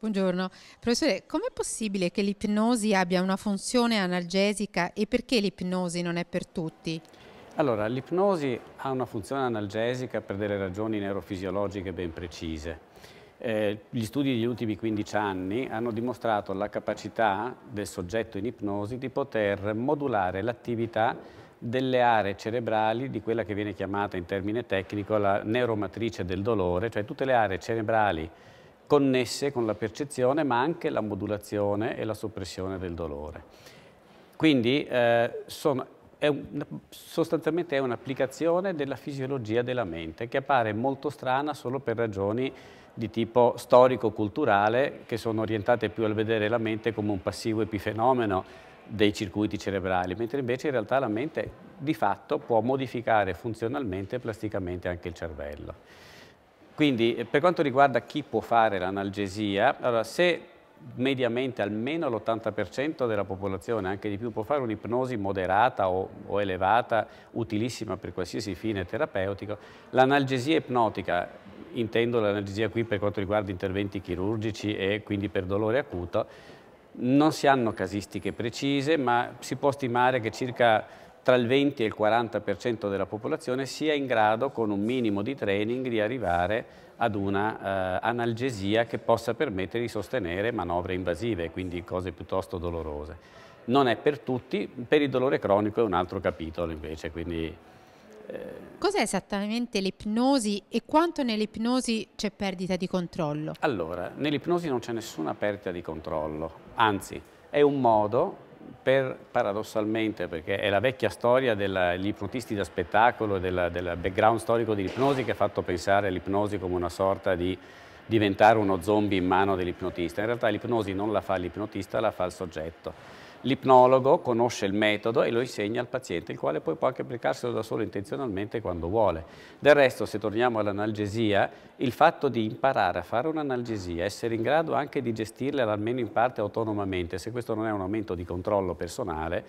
Buongiorno. Professore, com'è possibile che l'ipnosi abbia una funzione analgesica e perché l'ipnosi non è per tutti? Allora, l'ipnosi ha una funzione analgesica per delle ragioni neurofisiologiche ben precise. Eh, gli studi degli ultimi 15 anni hanno dimostrato la capacità del soggetto in ipnosi di poter modulare l'attività delle aree cerebrali di quella che viene chiamata in termine tecnico la neuromatrice del dolore, cioè tutte le aree cerebrali connesse con la percezione ma anche la modulazione e la soppressione del dolore. Quindi eh, sono, è un, sostanzialmente è un'applicazione della fisiologia della mente che appare molto strana solo per ragioni di tipo storico-culturale che sono orientate più al vedere la mente come un passivo epifenomeno dei circuiti cerebrali, mentre invece in realtà la mente di fatto può modificare funzionalmente e plasticamente anche il cervello. Quindi eh, per quanto riguarda chi può fare l'analgesia, allora, se mediamente almeno l'80% della popolazione, anche di più, può fare un'ipnosi moderata o, o, elevata, utilissima per qualsiasi fine terapeutico, l'analgesia ipnotica, intendo l'analgesia qui per quanto riguarda interventi chirurgici e quindi per dolore acuto, non si hanno casistiche precise, ma si può stimare che circa tra il 20 e il 40% della popolazione sia in grado con un minimo di training di arrivare ad una eh, analgesia che possa permettere di sostenere manovre invasive, quindi cose piuttosto dolorose. Non è per tutti, per il dolore cronico è un altro capitolo invece, quindi eh. Cos'è esattamente l'ipnosi e quanto nell'ipnosi c'è perdita di controllo? Allora, nell'ipnosi non c'è nessuna perdita di controllo, anzi è un modo per, paradossalmente, perché è la vecchia storia degli ipnotisti da spettacolo, del, del background storico dell'ipnosi che ha fatto pensare all'ipnosi come una sorta di diventare uno zombie in mano dell'ipnotista. In realtà l'ipnosi non la fa l'ipnotista, la fa il soggetto. L'ipnologo conosce il metodo e lo insegna al paziente, il quale poi può anche applicarselo da solo intenzionalmente quando vuole. Del resto, se torniamo all'analgesia, il fatto di imparare a fare un'analgesia, essere in grado anche di gestirla almeno in parte autonomamente, se questo non è un aumento di controllo personale,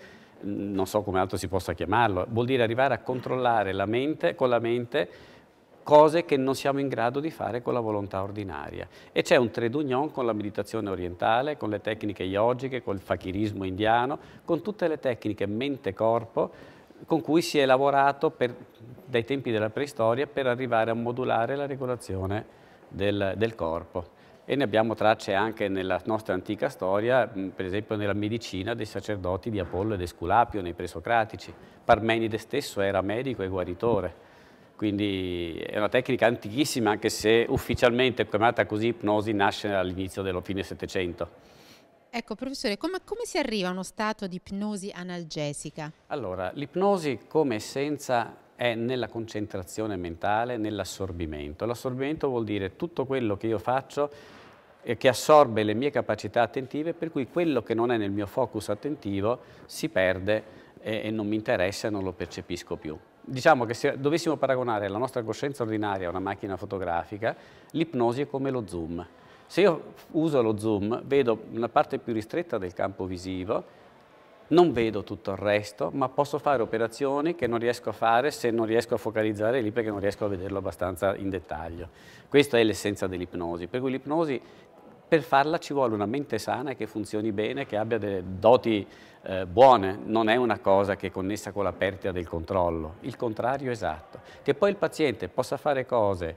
mm, non so come altro si possa chiamarlo, vuol dire arrivare a controllare la mente con la mente cose che non siamo in grado di fare con la volontà ordinaria. E c'è un trade con la meditazione orientale, con le tecniche yogiche, col fakirismo indiano, con tutte le tecniche mente-corpo con cui si è lavorato per, dai tempi della preistoria per arrivare a modulare la regolazione del, del corpo e ne abbiamo tracce anche nella nostra antica storia, per esempio nella medicina dei sacerdoti di Apollo ed Esculapio, nei presocratici. Parmenide stesso era medico e guaritore quindi è una tecnica antichissima anche se ufficialmente chiamata così ipnosi nasce all'inizio dello fine Settecento. Ecco, professore, come, come, si arriva a uno stato di ipnosi analgesica? Allora, l'ipnosi come essenza è nella concentrazione mentale, nell'assorbimento. L'assorbimento vuol dire tutto quello che io faccio e che assorbe le mie capacità attentive, per cui quello che non è nel mio focus attentivo si perde e, e non mi interessa e non lo percepisco più diciamo che se dovessimo paragonare la nostra coscienza ordinaria a una macchina fotografica, l'ipnosi è come lo zoom. Se io uso lo zoom, vedo una parte più ristretta del campo visivo, non vedo tutto il resto, ma posso fare operazioni che non riesco a fare se non riesco a focalizzare lì perché non riesco a vederlo abbastanza in dettaglio. Questa è l'essenza dell'ipnosi, per cui l'ipnosi per farla ci vuole una mente sana e che funzioni bene, che abbia delle doti eh, buone, non è una cosa che è connessa con la perdita del controllo, il contrario esatto. Che poi il paziente possa fare cose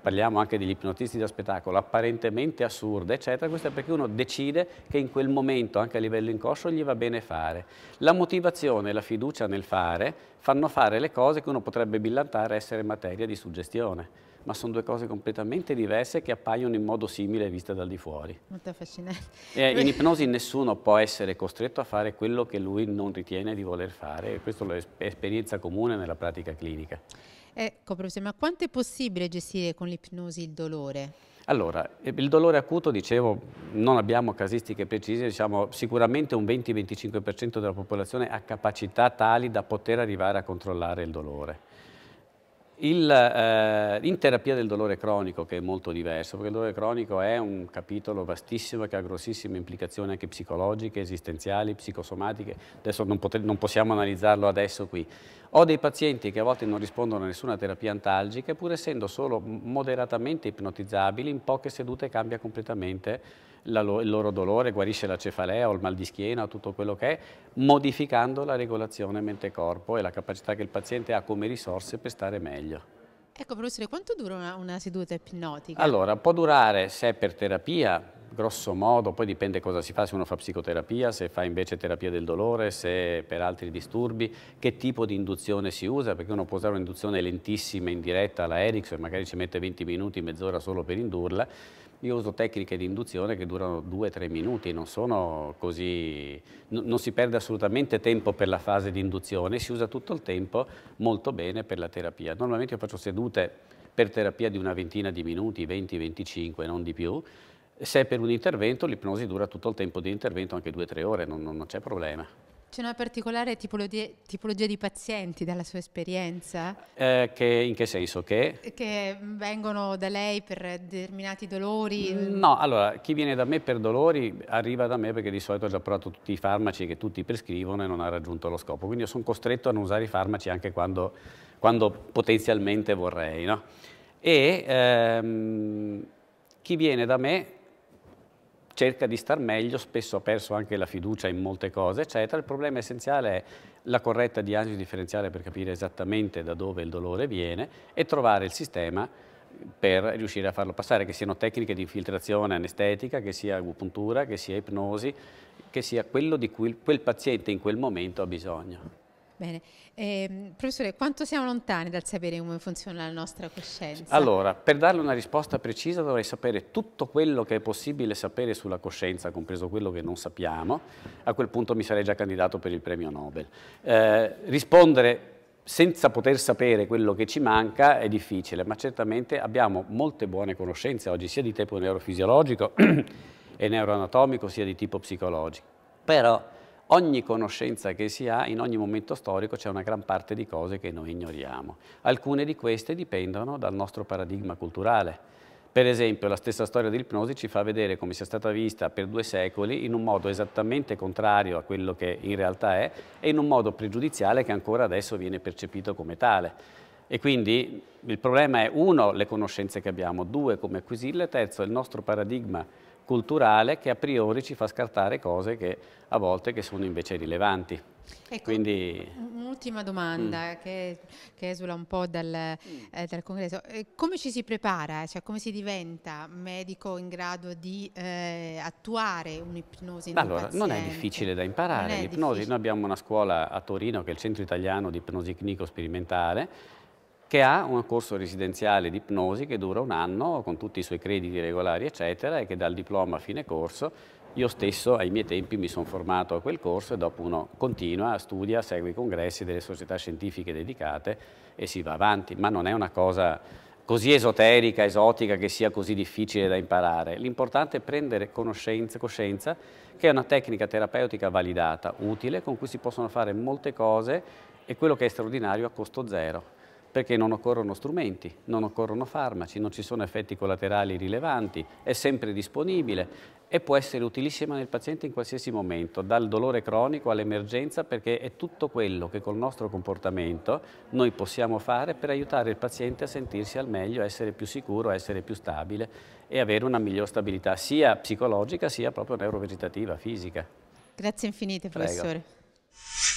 parliamo anche degli ipnotisti da spettacolo, apparentemente assurde, eccetera, questo è perché uno decide che in quel momento, anche a livello inconscio, gli va bene fare. La motivazione e la fiducia nel fare fanno fare le cose che uno potrebbe billantare essere materia di suggestione ma sono due cose completamente diverse che appaiono in modo simile viste dal di fuori. Molto affascinante. in ipnosi nessuno può essere costretto a fare quello che lui non ritiene di voler fare, e questa è l'esperienza comune nella pratica clinica. Ecco, professore, ma quanto è possibile gestire con l'ipnosi il dolore? Allora, il dolore acuto, dicevo, non abbiamo casistiche precise, diciamo, sicuramente un 20-25% della popolazione ha capacità tali da poter arrivare a controllare il dolore. Il, eh, in terapia del dolore cronico, che è molto diverso, perché il dolore cronico è un capitolo vastissimo che ha grossissime implicazioni anche psicologiche, esistenziali, psicosomatiche, adesso non, non possiamo analizzarlo adesso qui, ho dei pazienti che a volte non rispondono a nessuna terapia antalgica, pur essendo solo moderatamente ipnotizzabili, in poche sedute cambia completamente lo il loro dolore, guarisce la cefalea o il mal di schiena o tutto quello che è, modificando la regolazione mente-corpo e la capacità che il paziente ha come risorse per stare meglio. Ecco, professore, quanto dura una, una seduta ipnotica? Allora, può durare, se è per terapia, grosso modo, poi dipende cosa si fa, se uno fa psicoterapia, se fa invece terapia del dolore, se per altri disturbi, che tipo di induzione si usa, perché uno può usare un'induzione lentissima in diretta alla Ericsson, magari ci mette 20 minuti, mezz'ora solo per indurla. Io uso tecniche di induzione che durano 2-3 minuti, non sono così... non si perde assolutamente tempo per la fase di induzione, si usa tutto il tempo molto bene per la terapia. Normalmente io faccio sedute per terapia di una ventina di minuti, 20-25, non di più, se è per un intervento l'ipnosi dura tutto il tempo di intervento, anche due o tre ore, non, non c'è problema. C'è una particolare tipologia, tipologia, di pazienti dalla sua esperienza? Eh, che, in che senso? Che? che? vengono da lei per determinati dolori? Mm, no, allora, chi viene da me per dolori arriva da me perché di solito ha già provato tutti i farmaci che tutti prescrivono e non ha raggiunto lo scopo. Quindi io sono costretto a non usare i farmaci anche quando, quando potenzialmente vorrei. No? E ehm, chi viene da me cerca di star meglio, spesso ha perso anche la fiducia in molte cose, eccetera. Il problema essenziale è la corretta diagnosi differenziale per capire esattamente da dove il dolore viene e trovare il sistema per riuscire a farlo passare, che siano tecniche di infiltrazione anestetica, che sia acupuntura, che sia ipnosi, che sia quello di cui quel paziente in quel momento ha bisogno. Bene. Eh, professore, quanto siamo lontani dal sapere come funziona la nostra coscienza? Allora, per darle una risposta precisa dovrei sapere tutto quello che è possibile sapere sulla coscienza, compreso quello che non sappiamo. A quel punto mi sarei già candidato per il premio Nobel. Eh, rispondere senza poter sapere quello che ci manca è difficile, ma certamente abbiamo molte buone conoscenze oggi, sia di tipo neurofisiologico e neuroanatomico, sia di tipo psicologico. Però ogni conoscenza che si ha, in ogni momento storico c'è una gran parte di cose che noi ignoriamo. Alcune di queste dipendono dal nostro paradigma culturale. Per esempio, la stessa storia dell'ipnosi ci fa vedere come sia stata vista per due secoli in un modo esattamente contrario a quello che in realtà è e in un modo pregiudiziale che ancora adesso viene percepito come tale. E quindi il problema è uno, le conoscenze che abbiamo, due, come acquisirle, terzo, il nostro paradigma culturale culturale che a priori ci fa scartare cose che a volte che sono invece rilevanti. Ecco, Quindi... Un'ultima domanda mm. che, che, esula un po' dal, mm. eh, dal congresso. come ci si prepara, cioè come si diventa medico in grado di eh, attuare un'ipnosi? Allora, non è difficile da imparare l'ipnosi. Noi abbiamo una scuola a Torino che è il Centro Italiano di Ipnosi Clinico Sperimentale che ha un corso residenziale di ipnosi che dura un anno con tutti i suoi crediti regolari eccetera e che dal diploma a fine corso io stesso ai miei tempi mi sono formato a quel corso e dopo uno continua, studia, segue i congressi delle società scientifiche dedicate e si va avanti, ma non è una cosa così esoterica, esotica, che sia così difficile da imparare. L'importante è prendere conoscenza, coscienza che è una tecnica terapeutica validata, utile, con cui si possono fare molte cose e quello che è straordinario a costo zero perché non occorrono strumenti, non occorrono farmaci, non ci sono effetti collaterali rilevanti, è sempre disponibile e può essere utilissima nel paziente in qualsiasi momento, dal dolore cronico all'emergenza, perché è tutto quello che col nostro comportamento noi possiamo fare per aiutare il paziente a sentirsi al meglio, a essere più sicuro, a essere più stabile e avere una miglior stabilità sia psicologica sia proprio neurovegetativa, fisica. Grazie infinite, professore.